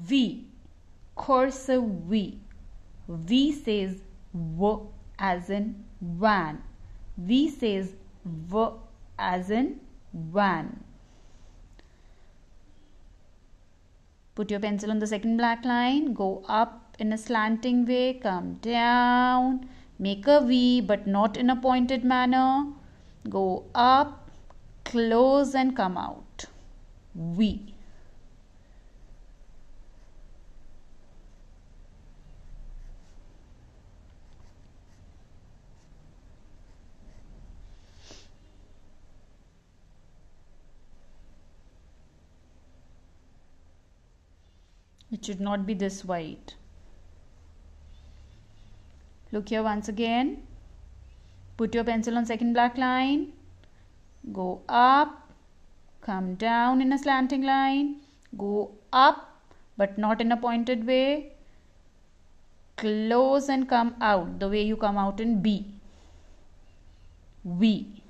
V. Cursive V. V says V as in van. V says V as in van. Put your pencil on the second black line. Go up in a slanting way. Come down. Make a V but not in a pointed manner. Go up, close and come out. V. it should not be this wide look here once again put your pencil on second black line go up come down in a slanting line go up but not in a pointed way close and come out the way you come out in B V